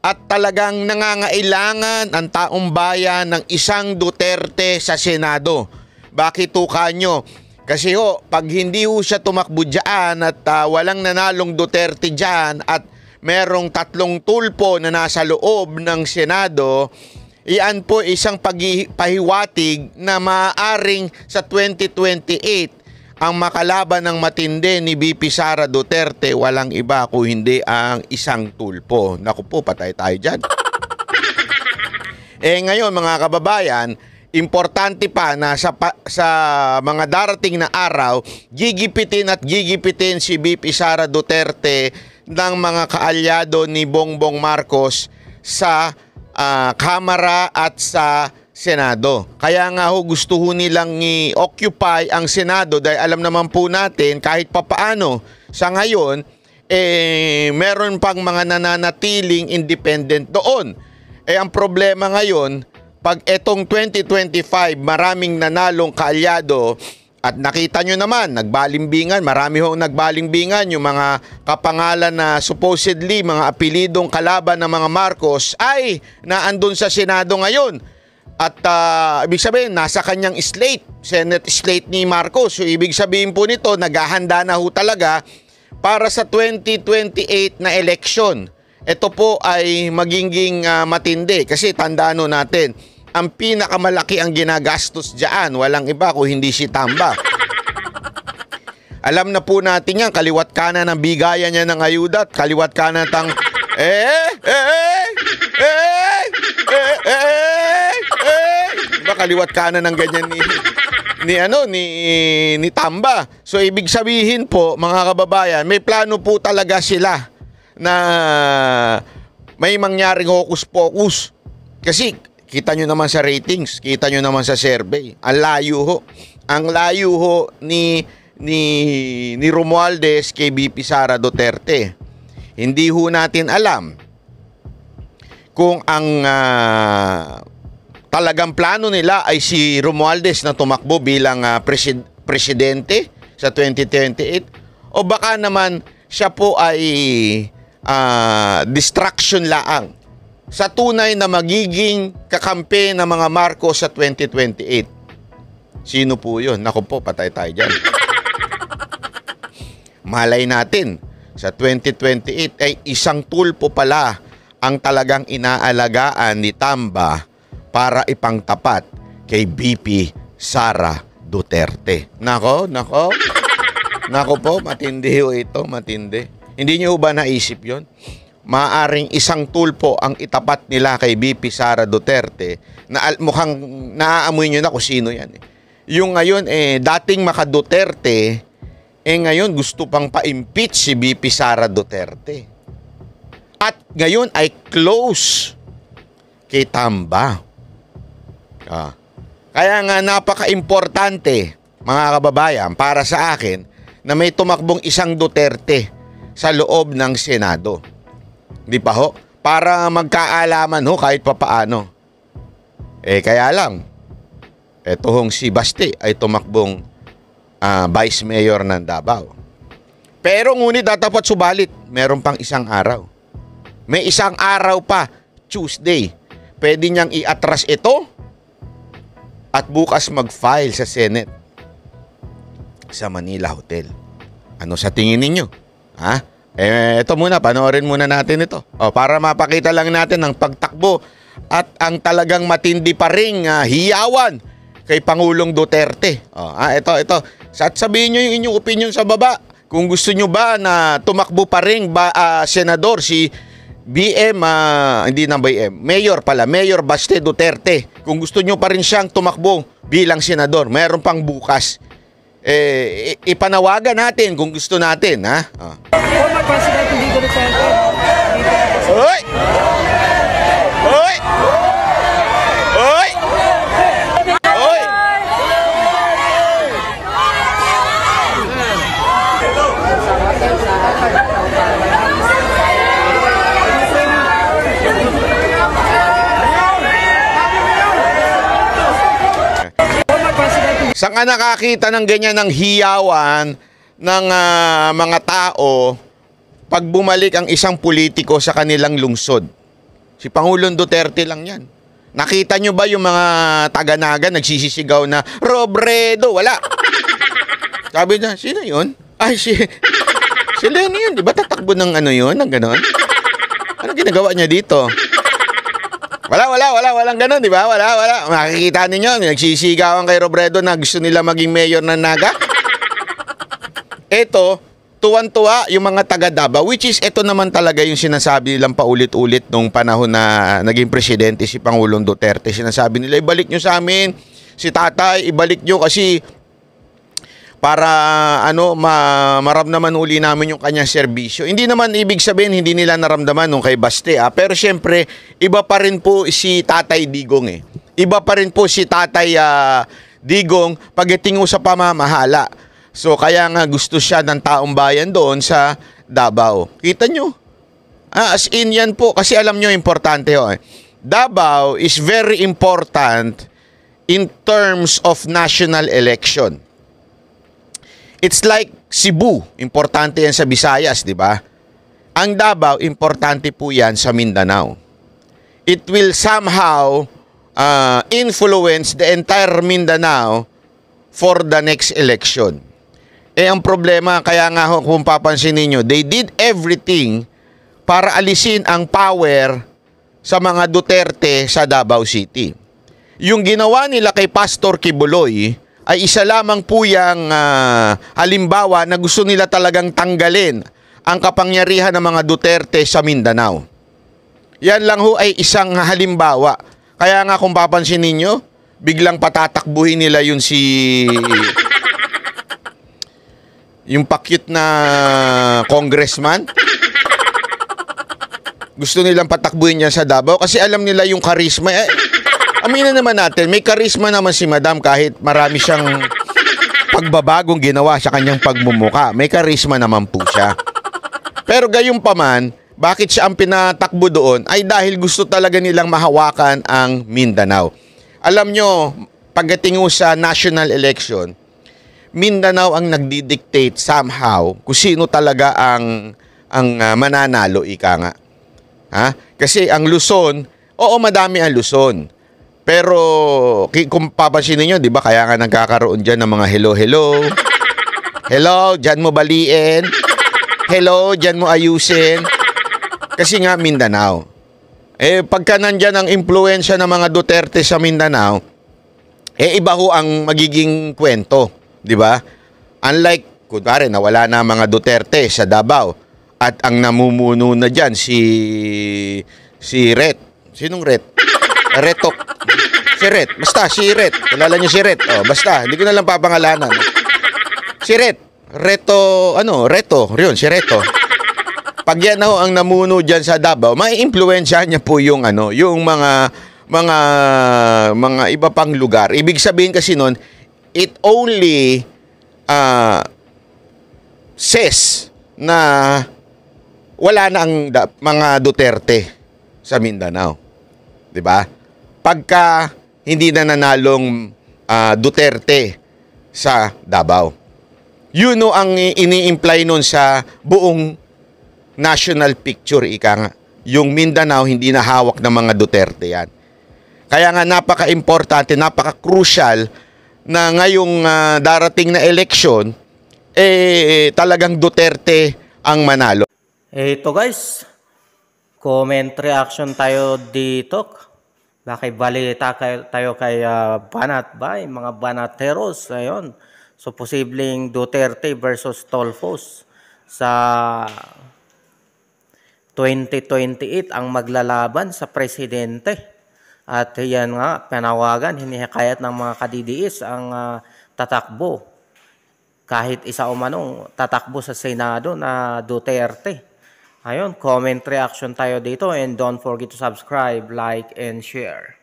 at talagang nangangailangan ang taong bayan ng isang Duterte sa Senado. Bakit ho kanyo? Kasi ho, pag hindi ho siya tumakbo dyan at uh, walang nanalong Duterte dyan at merong tatlong tulpo na nasa loob ng Senado, iyan po isang paghihiwatig na maaaring sa 2028 ang makalaban ng matindi ni BP Sara Duterte, walang iba kung hindi ang isang tulpo. Naku po, patay tayo dyan. eh ngayon mga kababayan, importante pa na sa, pa, sa mga darating na araw, gigipitin at gigipitin si BP Sara Duterte ng mga kaalyado ni Bongbong Marcos sa uh, Kamara at sa Senado. Kaya nga ho gusto ho nilang i-occupy ang Senado dahil alam naman po natin kahit papaano sa ngayon eh meron pang mga nananatiling independent doon. Eh ang problema ngayon pag etong 2025 maraming nanalong kaalyado at nakita nyo naman, nagbalimbingan, marami hong nagbalimbingan yung mga kapangalan na supposedly mga apelidong kalaban ng mga Marcos ay naandun sa Senado ngayon. At uh, ibig sabihin, nasa kanyang slate, Senate slate ni Marcos. So ibig sabihin po nito, naghahanda na ho talaga para sa 2028 na election. Ito po ay magiging uh, matindi kasi tandaan no natin, ang pinakamalaki ang ginagastos diyan, walang iba kung hindi si Tamba. Alam na po natin yan, kaliwat kanan ng bigaya niya ng ayuda at kaliwat kanan tang... Eh, eh, eh, eh, eh kaliwat kanan ng ganyan ni ni ano ni ni Tamba. So ibig sabihin po mga kababayan, may plano po talaga sila na may mangyaring hocus pocus. Kasi kita nyo naman sa ratings, kita nyo naman sa survey. Ang layo ho. Ang layo ho ni ni ni Romualdez kay BP Sara Duterte. Hindi ho natin alam kung ang uh, talagang plano nila ay si Romualdez na tumakbo bilang uh, presid- presidente sa 2028 o baka naman siya po ay uh, distraction laang sa tunay na magiging kakampi ng mga Marcos sa 2028. Sino po yun? Nako po, patay tayo dyan. Malay natin, sa 2028 ay isang tulpo pala ang talagang inaalagaan ni Tamba para ipangtapat kay BP Sara Duterte. Nako, nako. Nako po, matindi ho ito, matindi. Hindi niyo ba naisip yon? Maaring isang tulpo ang itapat nila kay BP Sara Duterte na mukhang naaamoy niyo na kung sino yan. Eh. Yung ngayon, eh, dating maka Duterte, eh ngayon gusto pang pa-impeach si BP Sara Duterte. At ngayon ay close kay Tamba. Ah. Kaya nga napaka-importante, mga kababayan, para sa akin, na may tumakbong isang Duterte sa loob ng Senado. Di pa ho? Para magkaalaman ho kahit papaano. Eh kaya lang, eto hong si Basti ay tumakbong uh, Vice Mayor ng Davao. Pero ngunit datapat subalit, meron pang isang araw. May isang araw pa, Tuesday. Pwede niyang iatras ito at bukas mag-file sa Senate sa Manila Hotel. Ano sa tingin ninyo? Ha? Eh, ito muna, panoorin muna natin ito. O, para mapakita lang natin ang pagtakbo at ang talagang matindi pa ring uh, hiyawan kay Pangulong Duterte. O, ah, ito, ito. At sabihin nyo yung inyong opinion sa baba. Kung gusto nyo ba na tumakbo pa rin ba, uh, Senador si BM, uh, ah, hindi na BM, Mayor pala, Mayor Baste Duterte kung gusto nyo pa rin siyang tumakbo bilang senador, meron pang bukas. Eh, ipanawagan natin kung gusto natin, ha? Oh. Oy! Oy! Saan ka nakakita ng ganyan ng hiyawan ng uh, mga tao pag bumalik ang isang politiko sa kanilang lungsod? Si Pangulong Duterte lang yan. Nakita nyo ba yung mga taga-naga nagsisisigaw na Robredo? Wala. Sabi niya, sino yun? Ay, si... Si Lenny yun, di ba tatakbo ng ano yun, ng ganon? Ano ginagawa niya dito? Wala, wala, wala, walang ganun, di ba? Wala, wala. Makikita ninyo, nagsisigawan kay Robredo na gusto nila maging mayor ng Naga. Ito, tuwan-tuwa yung mga taga Daba, which is ito naman talaga yung sinasabi nilang paulit-ulit nung panahon na naging presidente si Pangulong Duterte. Sinasabi nila, ibalik nyo sa amin, si tatay, ibalik nyo kasi para ano ma naman uli namin yung kanyang serbisyo. Hindi naman ibig sabihin hindi nila naramdaman nung kay Baste ah, pero syempre iba pa rin po si Tatay Digong eh. Iba pa rin po si Tatay uh, Digong pagdating sa pamamahala. So kaya nga gusto siya ng taong bayan doon sa Davao. Kita nyo? Ah, as in yan po kasi alam nyo importante ho eh. Davao is very important in terms of national election. It's like Cebu, importante yan sa Visayas, di ba? Ang Davao, importante po yan sa Mindanao. It will somehow uh, influence the entire Mindanao for the next election. Eh ang problema, kaya nga kung papansin ninyo, they did everything para alisin ang power sa mga Duterte sa Davao City. Yung ginawa nila kay Pastor Kibuloy, ay isa lamang po yung uh, ah, halimbawa na gusto nila talagang tanggalin ang kapangyarihan ng mga Duterte sa Mindanao. Yan lang ho ay isang halimbawa. Kaya nga kung papansin ninyo, biglang patatakbuhin nila yun si... yung pakit na congressman. Gusto nilang patakbuhin niya sa Davao kasi alam nila yung charisma. Eh, aminin naman natin, may karisma naman si Madam kahit marami siyang pagbabagong ginawa sa kanyang pagmumuka. May karisma naman po siya. Pero gayon pa man, bakit siya ang pinatakbo doon ay dahil gusto talaga nilang mahawakan ang Mindanao. Alam nyo, pagdating sa national election, Mindanao ang nagdi-dictate somehow kung sino talaga ang ang uh, mananalo ika nga. Ha? Kasi ang Luzon, oo madami ang Luzon. Pero kung papansin niyo, 'di ba, kaya nga nagkakaroon diyan ng mga hello hello. Hello, diyan mo baliin. Hello, diyan mo ayusin. Kasi nga Mindanao. Eh pagka nandiyan ang impluwensya ng mga Duterte sa Mindanao, eh iba ho ang magiging kwento, 'di ba? Unlike kunwari nawala na mga Duterte sa Davao at ang namumuno na diyan si si Ret. Sinong Ret? Retok. Si Ret. Basta, si Ret. Kilala niyo si Ret. Oh, basta, hindi ko na lang papangalanan. Si Ret. Reto, ano, Reto. Yun, si Reto. Pag yan ho ang namuno dyan sa Davao, may maiimpluwensya niya po yung ano, yung mga mga mga iba pang lugar. Ibig sabihin kasi noon, it only uh, says na wala na ang da- mga Duterte sa Mindanao. 'Di ba? pagka hindi na nanalong uh, Duterte sa Davao. Yun know ang ini-imply nun sa buong national picture, ika nga. Yung Mindanao, hindi na hawak ng mga Duterte yan. Kaya nga napaka-importante, napaka-crucial na ngayong uh, darating na eleksyon, eh talagang Duterte ang manalo. Eh, ito guys, comment reaction tayo dito. Nakibalita kay, tayo kay uh, Banat Bay, mga Banateros, ayun. So, posibleng Duterte versus Tolfos sa 2028 ang maglalaban sa presidente. At yan nga, panawagan, hinihikayat ng mga kadidiis ang uh, tatakbo. Kahit isa o manong tatakbo sa Senado na Duterte. Ayun, comment, reaction tayo dito and don't forget to subscribe, like, and share.